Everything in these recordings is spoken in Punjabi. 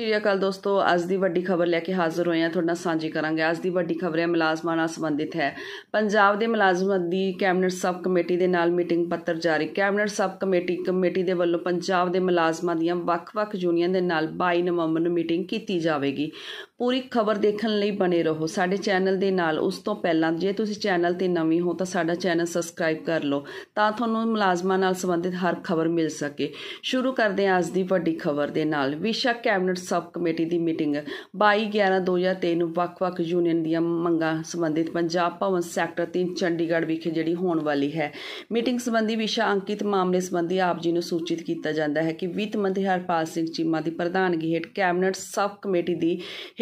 ਸ੍ਰੀ ਅਕਾਲ ਦੋਸਤੋ ਅੱਜ ਦੀ ਵੱਡੀ ਖਬਰ ਲੈ ਕੇ ਹਾਜ਼ਰ ਹੋਏ ਆ ਤੁਹਾਡਾ ਸਾਂਝੀ ਕਰਾਂਗੇ ਅੱਜ ਦੀ ਵੱਡੀ ਖਬਰ ਹੈ ਮਲਾਜ਼ਮਾਂ ਨਾਲ ਸੰਬੰਧਿਤ ਹੈ ਪੰਜਾਬ ਦੇ ਮਲਾਜ਼ਮਾਂ ਦੀ ਕੈਬਨਿਟ ਸਬ ਕਮੇਟੀ ਦੇ ਨਾਲ ਮੀਟਿੰਗ ਪੱਤਰ ਜਾਰੀ ਕੈਬਨਿਟ ਸਬ ਕਮੇਟੀ ਕਮੇਟੀ ਦੇ ਵੱਲੋਂ ਪੰਜਾਬ ਦੇ ਮਲਾਜ਼ਮਾਂ ਦੀਆਂ ਵੱਖ-ਵੱਖ ਯੂਨੀਅਨ ਦੇ ਨਾਲ 22 ਨਵੰਬਰ ਨੂੰ ਮੀਟਿੰਗ ਕੀਤੀ ਜਾਵੇਗੀ ਪੂਰੀ ਖਬਰ ਦੇਖਣ ਲਈ ਬਣੇ ਰਹੋ ਸਾਡੇ ਚੈਨਲ ਦੇ ਨਾਲ ਉਸ ਤੋਂ ਪਹਿਲਾਂ ਜੇ ਤੁਸੀਂ ਚੈਨਲ ਤੇ ਨਵੇਂ ਹੋ ਤਾਂ ਸਾਡਾ ਚੈਨਲ ਸਬਸਕ੍ਰਾਈਬ ਕਰ ਲਓ ਤਾਂ ਤੁਹਾਨੂੰ ਮੁਲਾਜ਼ਮਾਂ ਨਾਲ ਸੰਬੰਧਿਤ ਹਰ ਖਬਰ ਮਿਲ ਸਕੇ ਸ਼ੁਰੂ ਕਰਦੇ ਹਾਂ ਅੱਜ ਦੀ ਵੱਡੀ ਖਬਰ ਦੇ ਨਾਲ ਵਿਸ਼ਾ ਕੈਬਨਿਟ ਸਬ ਕਮੇਟੀ ਦੀ ਮੀਟਿੰਗ 22/11/2023 ਨੂੰ ਵੱਖ-ਵੱਖ ਯੂਨੀਅਨ ਦੀਆਂ ਮੰਗਾਂ ਸੰਬੰਧਿਤ ਪੰਜਾਬ ਭਵਨ ਸੈਕਟਰ 3 ਚੰਡੀਗੜ੍ਹ ਵਿਖੇ ਜਿਹੜੀ ਹੋਣ ਵਾਲੀ ਹੈ ਮੀਟਿੰਗ ਸੰਬੰਧੀ ਵਿਸ਼ਾ ਅੰਕਿਤ ਮਾਮਲੇ ਸੰਬੰਧੀ ਆਪ ਜੀ ਨੂੰ ਸੂਚਿਤ ਕੀਤਾ ਜਾਂਦਾ ਹੈ ਕਿ ਵਿੱਤ ਮੰਤਰੀ ਹਰਪਾਲ ਸਿੰਘ ਚੀਮਾ ਦੀ ਪ੍ਰਧਾਨਗੀ ਹੇਠ ਕੈਬਨਿਟ ਸਬ ਕਮੇਟੀ ਦੀ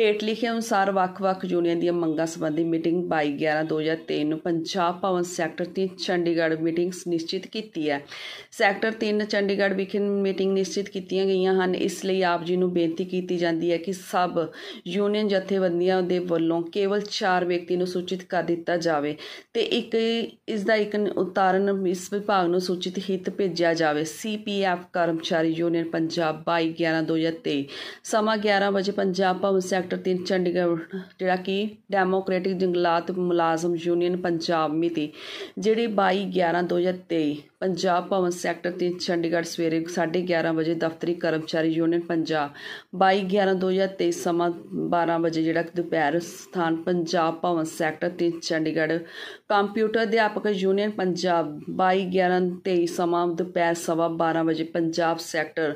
ਹੇਠ ਲਿਖੇ ਅਨੁਸਾਰ ਵੱਖ-ਵੱਖ ਯੂਨੀਅਨ ਦੀਆਂ ਮੰਗਾਂ ਸੰਬੰਧੀ ਮੀਟਿੰਗ 22/11/2023 ਨੂੰ ਪੰਜਾਬ ਭਵਨ ਸੈਕਟਰ 3 ਚੰਡੀਗੜ੍ਹ ਮੀਟਿੰਗ ਨਿਸ਼ਚਿਤ ਕੀਤੀ ਹੈ ਸੈਕਟਰ 3 ਚੰਡੀਗੜ੍ਹ ਵਿਖੇ ਮੀਟਿੰਗ ਨਿਸ਼ਚਿਤ ਕੀਤੀਆਂ ਗਈਆਂ ਹਨ ਇਸ ਲਈ ਆਪ ਜੀ ਨੂੰ ਬੇਨਤੀ ਕੀਤੀ ਜਾਂਦੀ ਹੈ ਕਿ ਸਭ ਯੂਨੀਅਨ ਜਥੇਬੰਦੀਆਂ ਦੇ ਵੱਲੋਂ ਕੇਵਲ 4 ਵਿਅਕਤੀ ਨੂੰ ਸੂਚਿਤ ਕਰ ਦਿੱਤਾ ਜਾਵੇ ਤੇ ਇੱਕ ਇਸ ਦਾ ਇੱਕ ਉਤਾਰਨ ਇਸ ਵਿਭਾਗ ਨੂੰ ਸੂਚਿਤ ਹਿੱਤ ਭੇਜਿਆ ਜਾਵੇ ਸੀਪੀਐਫ ਕਰਮਚਾਰੀ ਯੂਨੀਅਨ ਪੰਜਾਬ 22/11/2023 ਸਮਾਂ 11 ਵਜੇ ਪੰਜਾਬ ਭਵਨ ਸੈਕਟਰ ਸੈਕਟਰ 3 ਚੰਡੀਗੜ੍ਹ ਜਿਹੜਾ ਕਿ ਡੈਮੋਕ੍ਰੈਟਿਕ ਜੰਗਲਾਤ ਮੁਲਾਜ਼ਮ ਯੂਨੀਅਨ ਪੰਜਾਬ ਮਿਤੀ ਜਿਹੜੀ 22 11 2023 ਪੰਜਾਬ ਭਵਨ ਸੈਕਟਰ 3 ਚੰਡੀਗੜ੍ਹ ਸਵੇਰੇ 11:30 ਵਜੇ ਦਫ਼ਤਰੀ ਕਰਮਚਾਰੀ ਯੂਨੀਅਨ ਪੰਜਾਬ 22 11 2023 ਸਮਾਂ 12 ਵਜੇ ਜਿਹੜਾ ਦੁਪਹਿਰ ਸਥਾਨ ਪੰਜਾਬ ਭਵਨ ਸੈਕਟਰ 3 ਚੰਡੀਗੜ੍ਹ ਕੰਪਿਊਟਰ ਅਧਿਆਪਕ ਯੂਨੀਅਨ ਪੰਜਾਬ 22 11 23 ਸਮਾਂ ਦੁਪਹਿਰ ਸਵਾ 12 ਵਜੇ ਪੰਜਾਬ ਸੈਕਟਰ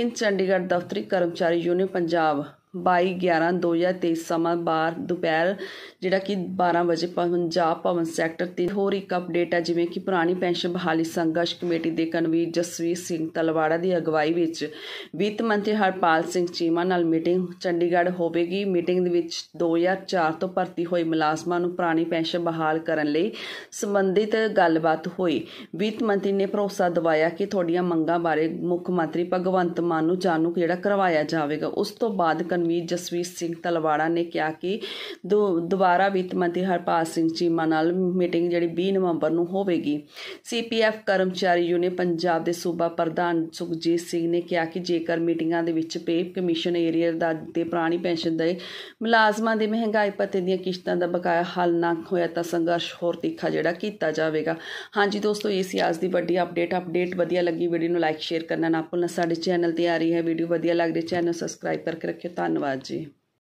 3 ਚੰਡੀਗੜ੍ਹ ਦਫ਼ਤਰੀ ਕਰਮਚਾਰੀ ਯੂਨੀਅਨ ਪੰਜਾਬ 22 11 2023 ਸਮਾਂ ਬਾਰ ਦੁਪਹਿਰ ਜਿਹੜਾ ਕਿ 12 ਵਜੇ ਪੰਜਾਬ ਭਵਨ ਸੈਕਟਰ ਤੇ ਹੋਰ ਇੱਕ ਅਪਡੇਟ ਹੈ ਜਿਵੇਂ ਕਿ ਪੁਰਾਣੀ ਪੈਨਸ਼ਨ ਬਹਾਲੀ ਸੰਘਰਸ਼ ਕਮੇਟੀ ਦੇ ਕਨਵੀਰ ਜਸਵੀਰ ਸਿੰਘ ਤਲਵਾੜਾ ਦੀ ਅਗਵਾਈ ਵਿੱਚ ਵਿੱਤ ਮੰਤਰੀ ਹਰਪਾਲ ਸਿੰਘ ਚੀਮਾ ਨਾਲ ਮੀਟਿੰਗ ਚੰਡੀਗੜ੍ਹ ਹੋਵੇਗੀ ਮੀਟਿੰਗ ਦੇ ਵਿੱਚ 2004 ਤੋਂ ਭਰਤੀ ਹੋਏ ਮੁਲਾਜ਼ਮਾਂ ਨੂੰ ਪੁਰਾਣੀ ਪੈਨਸ਼ਨ ਬਹਾਲ ਕਰਨ ਲਈ ਸੰਬੰਧਿਤ ਗੱਲਬਾਤ ਹੋਈ ਵਿੱਤ ਮੰਤਰੀ ਨੇ ਭਰੋਸਾ ਦਿਵਾਇਆ ਕਿ ਤੁਹਾਡੀਆਂ ਮੰਗਾਂ ਬਾਰੇ ਮੁੱਖ ਮੰਤਰੀ ਭਗਵੰਤ ਮਾਨ ਨੂੰ ਜਾਣੂ ਜਿਹੜਾ ਕਰਵਾਇਆ ਜਾਵੇਗਾ ਉਸ ਤੋਂ ਬਾਅਦ ਸੁਖਵੀਰ ਜਸਵੀਰ ਸਿੰਘ ਤਲਵਾੜਾ ਨੇ ਕਿਹਾ ਕਿ ਦੁਬਾਰਾ ਵਿੱਤ ਮੰਤਰੀ ਹਰਪਾਲ ਸਿੰਘ ਚੀਮਾ ਨਾਲ ਮੀਟਿੰਗ ਜਿਹੜੀ 20 ਨਵੰਬਰ ਨੂੰ ਹੋਵੇਗੀ ਸੀਪੀਐਫ ਕਰਮਚਾਰੀ ਯੂਨੀਅਨ ਪੰਜਾਬ ਦੇ ਸੂਬਾ ਪ੍ਰਧਾਨ ਸੁਖਜੀਤ ਸਿੰਘ ਨੇ ਕਿਹਾ ਕਿ ਜੇਕਰ ਮੀਟਿੰਗਾਂ ਦੇ ਵਿੱਚ ਪੇ ਕਮਿਸ਼ਨ ਏਰੀਆ ਦਾ ਤੇ ਪੁਰਾਣੀ ਪੈਨਸ਼ਨ ਦੇ ਮੁਲਾਜ਼ਮਾਂ ਦੇ ਮਹਿੰਗਾਈ ਭੱਤੇ ਦੀਆਂ ਕਿਸ਼ਤਾਂ ਦਾ ਬਕਾਇਆ ਹੱਲ ਨਾ ਹੋਇਆ ਤਾਂ ਸੰਘਰਸ਼ ਹੋਰ ਤਿੱਖਾ ਜਿਹੜਾ ਕੀਤਾ ਜਾਵੇਗਾ ਹਾਂਜੀ ਦੋਸਤੋ ਇਹ ਸੀ ਅੱਜ ਦੀ ਵੱਡੀ ਅਪਡੇਟ ਅਪਡੇਟ ਵਧੀਆ ਲੱਗੀ ਵੀਡੀਓ ਨੂੰ ਲਾਈਕ ਸ਼ੇਅਰ ਕਰਨਾ ਨਾ ਭੁੱਲਣਾ ਸਾਡੇ ਚੈਨਲ ਤੇ ਆ ਰਹੀ ਹੈ ਵੀਡੀਓ ਵਧੀਆ ਲੱਗ ਚੈਨਲ ਸਬਸਕ੍ਰਾਈਬ ਕਰਕੇ ਰੱਖਿਓ ਤਾਂ ਧੰਨਵਾਦ ਜੀ